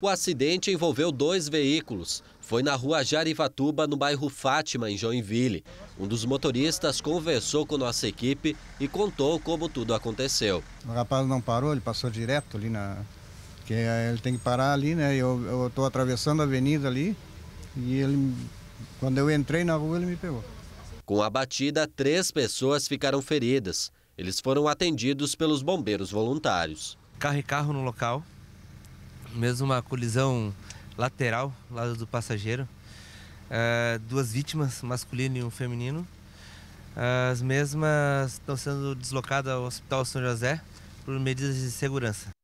O acidente envolveu dois veículos. Foi na rua Jarivatuba, no bairro Fátima, em Joinville. Um dos motoristas conversou com nossa equipe e contou como tudo aconteceu. O rapaz não parou, ele passou direto ali na. que ele tem que parar ali, né? Eu estou atravessando a avenida ali e ele. quando eu entrei na rua, ele me pegou. Com a batida, três pessoas ficaram feridas. Eles foram atendidos pelos bombeiros voluntários. Carro e carro no local, mesmo uma colisão lateral, lado do passageiro. Uh, duas vítimas, masculino e um feminino. As mesmas estão sendo deslocadas ao Hospital São José por medidas de segurança.